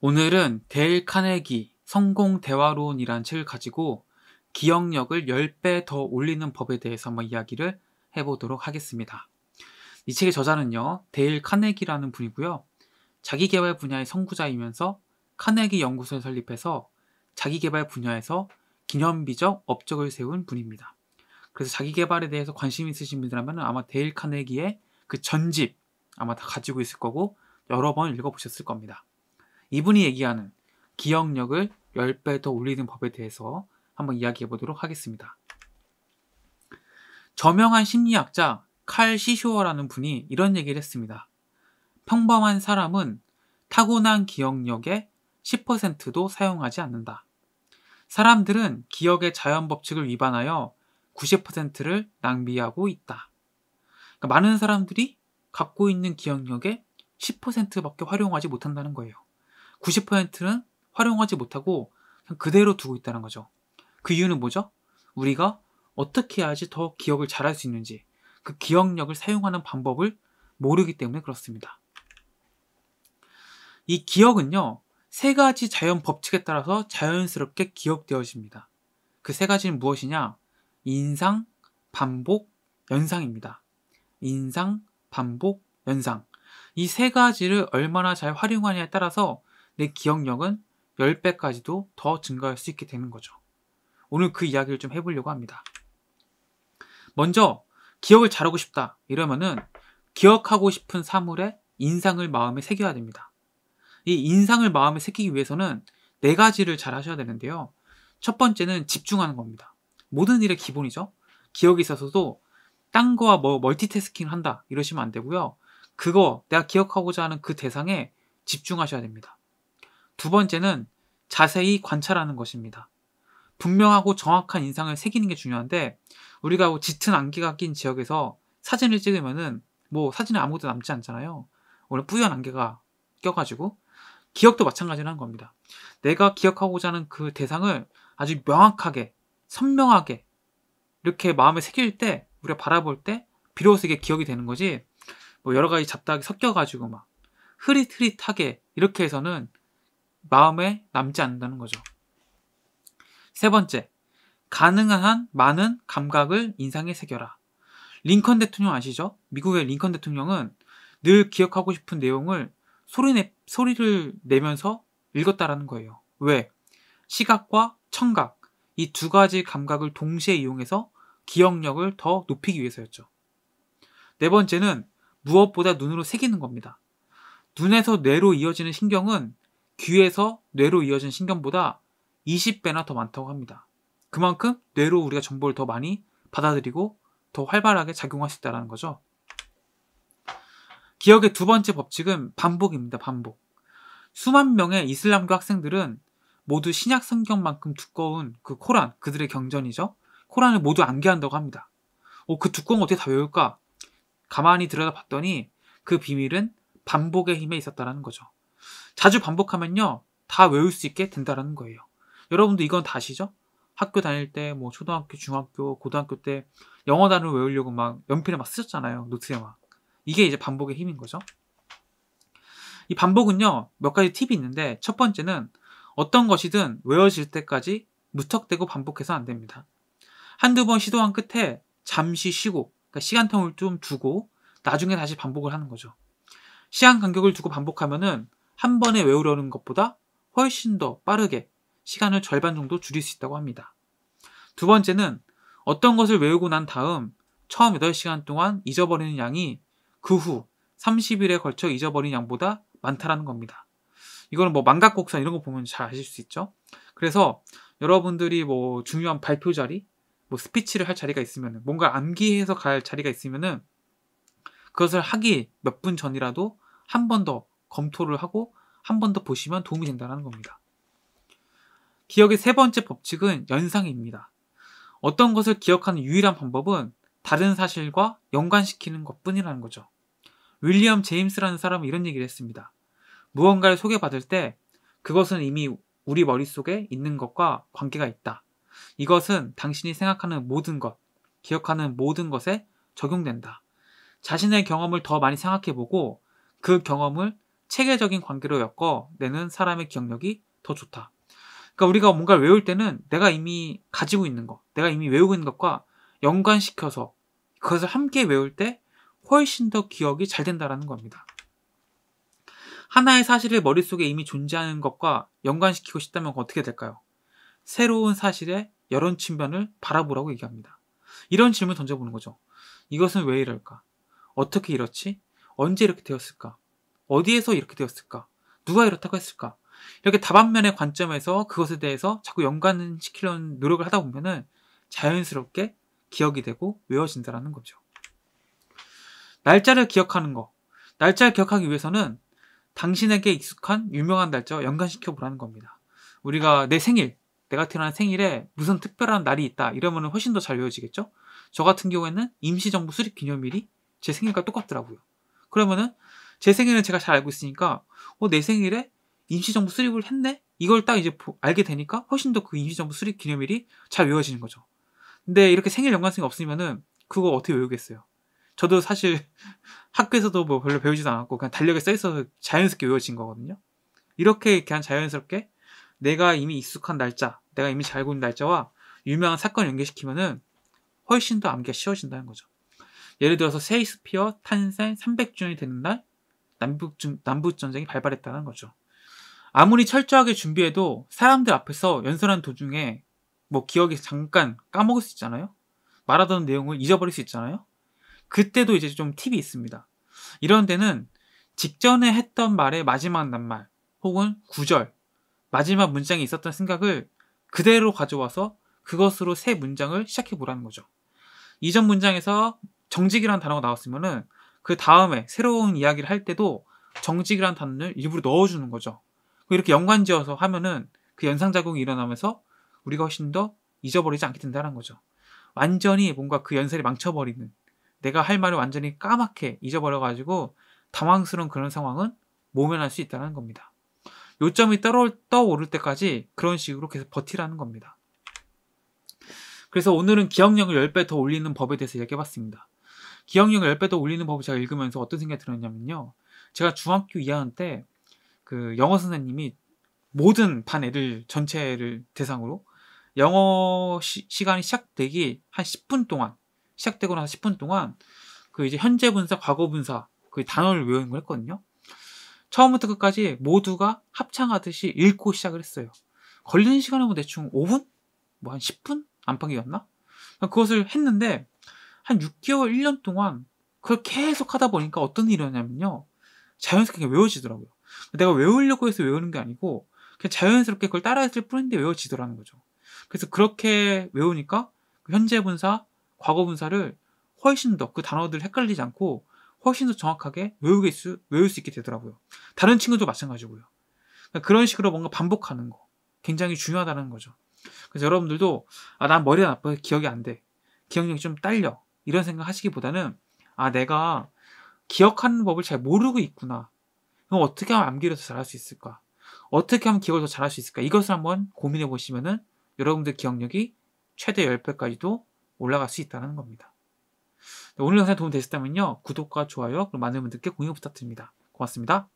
오늘은 데일 카네기 성공 대화론이란 책을 가지고 기억력을 10배 더 올리는 법에 대해서 한번 이야기를 해보도록 하겠습니다. 이 책의 저자는요, 데일 카네기라는 분이고요. 자기개발 분야의 선구자이면서 카네기 연구소를 설립해서 자기개발 분야에서 기념비적 업적을 세운 분입니다. 그래서 자기개발에 대해서 관심 있으신 분들이라면 아마 데일 카네기의 그 전집 아마 다 가지고 있을 거고 여러 번 읽어보셨을 겁니다. 이분이 얘기하는 기억력을 10배 더 올리는 법에 대해서 한번 이야기해 보도록 하겠습니다. 저명한 심리학자 칼 시쇼어라는 분이 이런 얘기를 했습니다. 평범한 사람은 타고난 기억력의 10%도 사용하지 않는다. 사람들은 기억의 자연 법칙을 위반하여 90%를 낭비하고 있다. 그러니까 많은 사람들이 갖고 있는 기억력의 10%밖에 활용하지 못한다는 거예요. 90%는 활용하지 못하고 그대로 두고 있다는 거죠. 그 이유는 뭐죠? 우리가 어떻게 해야지 더 기억을 잘할 수 있는지 그 기억력을 사용하는 방법을 모르기 때문에 그렇습니다. 이 기억은요, 세 가지 자연 법칙에 따라서 자연스럽게 기억되어집니다. 그 세 가지는 무엇이냐? 인상, 반복, 연상입니다. 인상, 반복, 연상. 이 세 가지를 얼마나 잘 활용하냐에 따라서 내 기억력은 10배까지도 더 증가할 수 있게 되는 거죠. 오늘 그 이야기를 좀 해보려고 합니다. 먼저, 기억을 잘하고 싶다. 이러면은, 기억하고 싶은 사물에 인상을 마음에 새겨야 됩니다. 이 인상을 마음에 새기기 위해서는 네 가지를 잘 하셔야 되는데요. 첫 번째는 집중하는 겁니다. 모든 일의 기본이죠. 기억에 있어서도 딴 거와 뭐 멀티태스킹을 한다 이러시면 안 되고요. 그거 내가 기억하고자 하는 그 대상에 집중하셔야 됩니다. 두 번째는 자세히 관찰하는 것입니다. 분명하고 정확한 인상을 새기는 게 중요한데 우리가 뭐 짙은 안개가 낀 지역에서 사진을 찍으면은 뭐 사진에 아무것도 남지 않잖아요. 원래 뿌연 안개가 껴가지고 기억도 마찬가지라는 겁니다. 내가 기억하고자 하는 그 대상을 아주 명확하게 선명하게 이렇게 마음에 새길 때 우리가 바라볼 때 비로소 이게 기억이 되는 거지 뭐 여러 가지 잡다하게 섞여가지고 막 흐릿흐릿하게 이렇게 해서는 마음에 남지 않는다는 거죠. 세 번째, 가능한 한 많은 감각을 인상에 새겨라. 링컨 대통령 아시죠? 미국의 링컨 대통령은 늘 기억하고 싶은 내용을 소리 내, 소리를 내면서 읽었다라는 거예요. 왜? 시각과 청각, 이 두 가지 감각을 동시에 이용해서 기억력을 더 높이기 위해서였죠. 네 번째는 무엇보다 눈으로 새기는 겁니다. 눈에서 뇌로 이어지는 신경은 귀에서 뇌로 이어진 신경보다 20배나 더 많다고 합니다. 그만큼 뇌로 우리가 정보를 더 많이 받아들이고 더 활발하게 작용할 수 있다는 거죠. 기억의 두 번째 법칙은 반복입니다. 반복. 수만 명의 이슬람교 학생들은 모두 신약 성경만큼 두꺼운 그 코란, 그들의 경전이죠. 코란을 모두 암기한다고 합니다. 어, 그 두꺼운 거 어떻게 다 외울까? 가만히 들여다봤더니 그 비밀은 반복의 힘에 있었다는 거죠. 자주 반복하면요. 다 외울 수 있게 된다라는 거예요. 여러분도 이건 다시죠? 학교 다닐 때, 뭐, 초등학교, 중학교, 고등학교 때 영어 단어 를 외우려고 막 연필에 막 쓰셨잖아요. 노트에 막. 이게 이제 반복의 힘인 거죠. 이 반복은요, 몇 가지 팁이 있는데, 첫 번째는 어떤 것이든 외워질 때까지 무턱대고 반복해서 안 됩니다. 한두 번 시도한 끝에 잠시 쉬고, 그러니까 시간통을 좀 두고, 나중에 다시 반복을 하는 거죠. 시간 간격을 두고 반복하면은 한 번에 외우려는 것보다 훨씬 더 빠르게 시간을 절반 정도 줄일 수 있다고 합니다. 두 번째는 어떤 것을 외우고 난 다음 처음 8시간 동안 잊어버리는 양이 그 후 30일에 걸쳐 잊어버린 양보다 많다라는 겁니다. 이거는 뭐 망각곡선 이런 거 보면 잘 아실 수 있죠. 그래서 여러분들이 뭐 중요한 발표 자리, 뭐 스피치를 할 자리가 있으면 뭔가 암기해서 갈 자리가 있으면은 그것을 하기 몇 분 전이라도 한번더 검토를 하고 한 번 더 보시면 도움이 된다는 겁니다. 기억의 세 번째 법칙은 연상입니다. 어떤 것을 기억하는 유일한 방법은 다른 사실과 연관시키는 것 뿐이라는 거죠. 윌리엄 제임스라는 사람은 이런 얘기를 했습니다. 무언가를 소개받을 때 그것은 이미 우리 머릿속에 있는 것과 관계가 있다. 이것은 당신이 생각하는 모든 것, 기억하는 모든 것에 적용된다. 자신의 경험을 더 많이 생각해보고 그 경험을 체계적인 관계로 엮어내는 사람의 기억력이 더 좋다. 그러니까 우리가 뭔가를 외울 때는 내가 이미 가지고 있는 것, 내가 이미 외우고 있는 것과 연관시켜서 그것을 함께 외울 때 훨씬 더 기억이 잘된다는 겁니다. 하나의 사실을 머릿속에 이미 존재하는 것과 연관시키고 싶다면 어떻게 될까요? 새로운 사실의 여러 측면을 바라보라고 얘기합니다. 이런 질문 던져보는 거죠. 이것은 왜 이럴까? 어떻게 이렇지? 언제 이렇게 되었을까? 어디에서 이렇게 되었을까? 누가 이렇다고 했을까? 이렇게 다방면의 관점에서 그것에 대해서 자꾸 연관시키려는 노력을 하다 보면은 자연스럽게 기억이 되고 외워진다라는 거죠. 날짜를 기억하는 거. 날짜를 기억하기 위해서는 당신에게 익숙한 유명한 날짜와 연관시켜 보라는 겁니다. 우리가 내 생일, 내가 태어난 생일에 무슨 특별한 날이 있다 이러면 훨씬 더 잘 외워지겠죠? 저 같은 경우에는 임시정부 수립 기념일이 제 생일과 똑같더라고요. 그러면은 제 생일은 제가 잘 알고 있으니까 어, 내 생일에 임시정부 수립을 했네? 이걸 딱 이제 알게 되니까 훨씬 더 그 임시정부 수립 기념일이 잘 외워지는 거죠. 근데 이렇게 생일 연관성이 없으면은 그거 어떻게 외우겠어요? 저도 사실 학교에서도 뭐 별로 배우지도 않았고 그냥 달력에 써 있어서 자연스럽게 외워진 거거든요. 이렇게 그냥 자연스럽게 내가 이미 익숙한 날짜, 내가 이미 잘 알고 있는 날짜와 유명한 사건 연계시키면은 훨씬 더 암기가 쉬워진다는 거죠. 예를 들어서 세이스피어 탄생 300주년이 되는 날, 남북 중, 남북 전쟁이 발발했다는 거죠. 아무리 철저하게 준비해도 사람들 앞에서 연설하는 도중에 뭐 기억이 잠깐 까먹을 수 있잖아요. 말하던 내용을 잊어버릴 수 있잖아요. 그때도 이제 좀 팁이 있습니다. 이런 데는 직전에 했던 말의 마지막 낱말 혹은 구절 마지막 문장에 있었던 생각을 그대로 가져와서 그것으로 새 문장을 시작해 보라는 거죠. 이전 문장에서 정직이라는 단어가 나왔으면은 그 다음에 새로운 이야기를 할 때도 정직이란 단어를 일부러 넣어주는 거죠. 이렇게 연관지어서 하면은 그 연상 작용이 일어나면서 우리가 훨씬 더 잊어버리지 않게 된다는 거죠. 완전히 뭔가 그 연설이 망쳐버리는 내가 할 말을 완전히 까맣게 잊어버려가지고 당황스러운 그런 상황은 모면할 수 있다는 겁니다. 요점이 떠올, 떠오를 때까지 그런 식으로 계속 버티라는 겁니다. 그래서 오늘은 기억력을 10배 더 올리는 법에 대해서 얘기해봤습니다. 기억력을 10배 더 올리는 법을 제가 읽으면서 어떤 생각이 들었냐면요. 제가 중학교 2학년 때 그 영어 선생님이 모든 반 애들 전체를 대상으로 영어 시, 간이 시작되기 한 10분 동안 시작되고 나서 10분 동안 그 이제 현재 분사, 과거 분사 그 단어를 외우는 걸 했거든요. 처음부터 끝까지 모두가 합창하듯이 읽고 시작을 했어요. 걸리는 시간은 뭐 대충 5분? 뭐 한 10분? 안팎이었나? 그것을 했는데 한 6개월, 1년 동안 그걸 계속 하다 보니까 어떤 일이 었냐면요 자연스럽게 외워지더라고요. 내가 외우려고 해서 외우는 게 아니고 그냥 자연스럽게 그걸 따라했을 뿐인데 외워지더라는 거죠. 그래서 그렇게 외우니까 그 현재 분사, 과거 분사를 훨씬 더 그 단어들 헷갈리지 않고 훨씬 더 정확하게 외우게 수, 외울 수 있게 되더라고요. 다른 친구도 마찬가지고요. 그러니까 그런 식으로 뭔가 반복하는 거 굉장히 중요하다는 거죠. 그래서 여러분들도 아, 난 머리가 나빠 기억이 안 돼. 기억력이 좀 딸려. 이런 생각 하시기보다는 아 내가 기억하는 법을 잘 모르고 있구나. 그럼 어떻게 하면 암기를 더 잘할 수 있을까? 어떻게 하면 기억을 더 잘할 수 있을까? 이것을 한번 고민해 보시면은 여러분들 기억력이 최대 10배까지도 올라갈 수 있다는 겁니다. 네, 오늘 영상 도움 되셨다면요. 구독과 좋아요, 그리고 많은 분들께 공유 부탁드립니다. 고맙습니다.